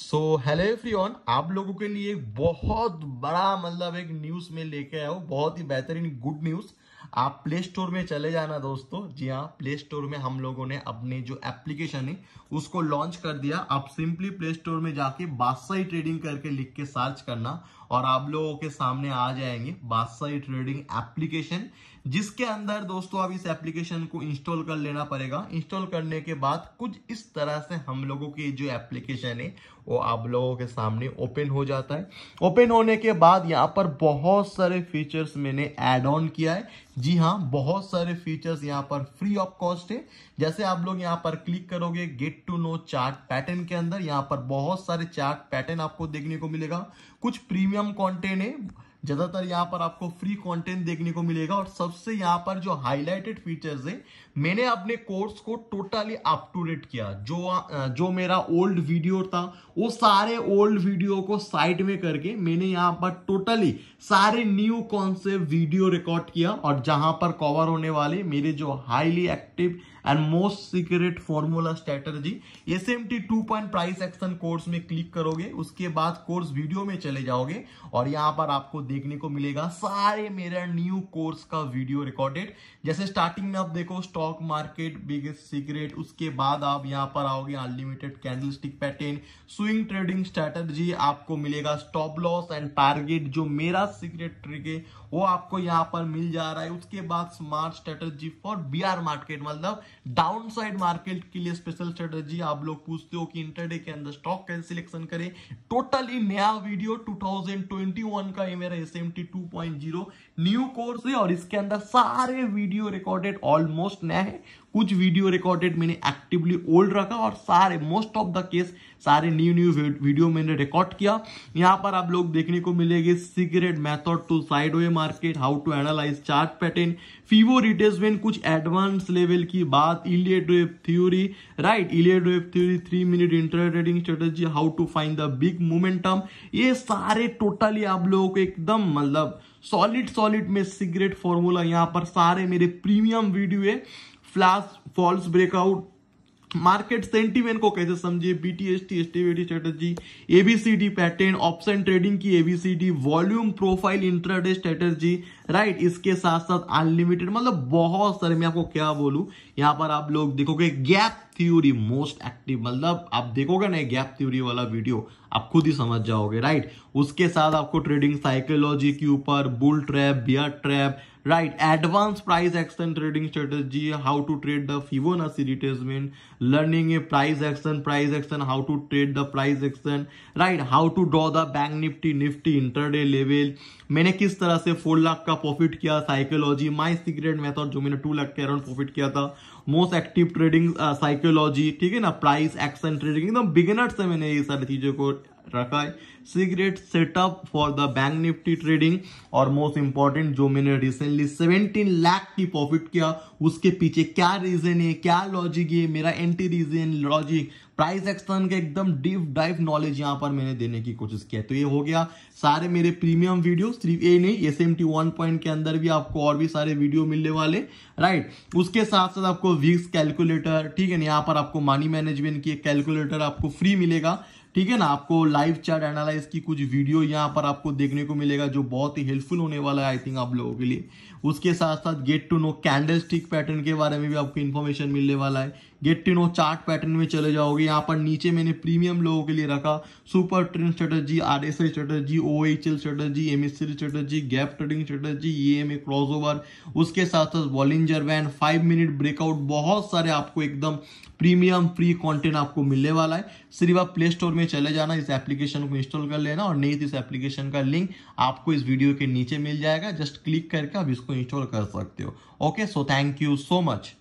so hello everyone आप लोगों के लिए बहुत बड़ा मतलब एक न्यूज में लेके आया हूँ बहुत ही बेहतरीन गुड न्यूज आप प्ले स्टोर में चले जाना दोस्तों जी हाँ प्ले स्टोर में हम लोगों ने अपने जो एप्लीकेशन है उसको लॉन्च कर दिया आप सिंपली प्ले स्टोर में जाके बादशाही ट्रेडिंग करके लिख के सर्च करना और आप लोगों के सामने आ जाएंगे बादशाही ट्रेडिंग एप्लीकेशन जिसके अंदर दोस्तों अब इस एप्लीकेशन को इंस्टॉल कर लेना पड़ेगा इंस्टॉल करने के बाद कुछ इस तरह से हम लोगों की जो एप्लीकेशन है वो आप लोगों के सामने ओपन हो जाता है ओपन होने के बाद यहाँ पर बहुत सारे फीचर्स मैंने एड ऑन किया है जी हाँ बहुत सारे फीचर्स यहाँ पर फ्री ऑफ कॉस्ट है जैसे आप लोग यहाँ पर क्लिक करोगे get to know chart pattern के अंदर यहाँ पर बहुत सारे चार्ट पैटर्न आपको देखने को मिलेगा कुछ प्रीमियम कॉन्टेंट है ज्यादातर यहाँ पर आपको फ्री कंटेंट देखने को मिलेगा और सबसे यहाँ पर जो हाईलाइटेड फीचर्स है मैंने अपने कोर्स को टोटली अप टू डेट किया जो जो मेरा ओल्ड वीडियो था वो सारे ओल्ड वीडियो को साइड में करके मैंने यहाँ पर टोटली सारे न्यू कॉन्सेप्ट वीडियो रिकॉर्ड किया और जहां पर कवर होने वाले मेरे जो highly active and most secret formula strategy S M T two point price action course में क्लिक करोगे उसके बाद कोर्स वीडियो में चले जाओगे और यहाँ पर आपको देखने को मिलेगा सारे मेरा न्यू कोर्स का वीडियो रिकॉर्डेड जैसे स्टार्टिंग में आप देखो स्टॉक मार्केट बिगेस्ट सीक्रेट उसके बाद आप यहाँ पर आओगे unlimited candle stick pattern swing trading strategy आपको मिलेगा स्टॉप लॉस एंड टारगेट जो मेरा सीक्रेट ट्रिक है वो आपको यहाँ पर मिल जा रहा है उसके बाद smart strategy for bear market मतलब डाउन साइड मार्केट के लिए स्पेशल स्ट्रेटर्जी आप लोग पूछते हो कि इंटरडे के अंदर स्टॉक कैसे सिलेक्शन करें टोटली नया वीडियो 2021 का ये मेरा S M T new course है और इसके अंदर सारे वीडियो रिकॉर्डेड ऑलमोस्ट नया है कुछ वीडियो रिकॉर्डेड मैंने एक्टिवली ओल्ड रखा और सारे मोस्ट ऑफ द केस सारे न्यू न्यू वीडियो मैंने रिकॉर्ड किया यहाँ पर आप लोग देखने को मिलेगी secret method to side way market how to analyse chart pattern Fibo retracement कुछ एडवांस लेवल की बात Elliott theory right Elliott theory three minute intraday trading strategy how to find the big momentum ये सारे टोटली आप लोगों को एकदम मतलब सॉलिड सॉलिड में सिगरेट फॉर्मूला यहाँ पर सारे मेरे प्रीमियम वीडियो है flash false breakout market sentiment को कैसे समझिए BTST STBT strategy ABCD pattern option trading की ABCD volume profile intraday strategy right इसके साथ साथ अनलिमिटेड मतलब बहुत सारे मैं आपको क्या बोलूं यहां पर आप लोग देखोगे गैप थ्योरी मोस्ट एक्टिव मतलब आप देखोगे ना गैप थ्योरी वाला वीडियो आप खुद ही समझ जाओगे राइट उसके साथ आपको ट्रेडिंग साइकोलॉजी के ऊपर bull trap bear trap right advance price action trading strategy how to trade the Fibonacci retracement learning a price action price action how to trade the price action right how to draw the bank Nifty Nifty intraday level मैंने किस तरह से four lakh का profit किया psychology my secret method जो मैंने to lakh के around profit किया था मोस्ट एक्टिव ट्रेडिंग साइकोलॉजी ठीक है ना प्राइस एक्शन ट्रेडिंग एकदम बिगिनर से मैंने ये सारी चीज़ों को रखा है secret setup for the bank Nifty trading और मोस्ट इंपॉर्टेंट जो मैंने रिसेंटली 17 लाख की प्रॉफिट किया उसके पीछे क्या रीजन है क्या लॉजिक है मेरा entry reason logic price action के एकदम डीप डाइव नॉलेज यहाँ पर मैंने देने की कोशिश की तो ये हो गया सारे मेरे प्रीमियम वीडियो सिर्फ ये नहीं S M T one point के अंदर भी आपको और भी सारे वीडियो मिलने वाले राइट उसके साथ साथ आपको वीक्स कैलकुलेटर ठीक है ना यहाँ पर आपको मनी मैनेजमेंट की कैलकुलेटर आपको फ्री मिलेगा ठीक है ना आपको लाइव चार्ट एनालाइज की कुछ वीडियो यहाँ पर आपको देखने को मिलेगा जो बहुत ही हेल्पफुल होने वाला है आई थिंक आप लोगों के लिए उसके साथ साथ get to know candle stick pattern के बारे में भी आपको इन्फॉर्मेशन मिलने वाला है गेट नो चार्ट पैटर्न में चले जाओगे यहाँ पर नीचे मैंने प्रीमियम लोगों के लिए रखा super trend strategy R S I strategy O H L strategy M S C strategy gap trading strategy E M A crossover उसके साथ साथ वॉलिंजर वैन फाइव मिनट ब्रेकआउट बहुत सारे आपको एकदम प्रीमियम फ्री कॉन्टेंट आपको मिलने वाला है सिर्फ आप प्ले स्टोर में चले जाना इस एप्लीकेशन को इंस्टॉल कर लेना और नहीं तो इस एप्लीकेशन का लिंक आपको इस वीडियो के नीचे मिल जाएगा जस्ट क्लिक करके आप इसको इंस्टॉल कर सकते हो okay so thank you so much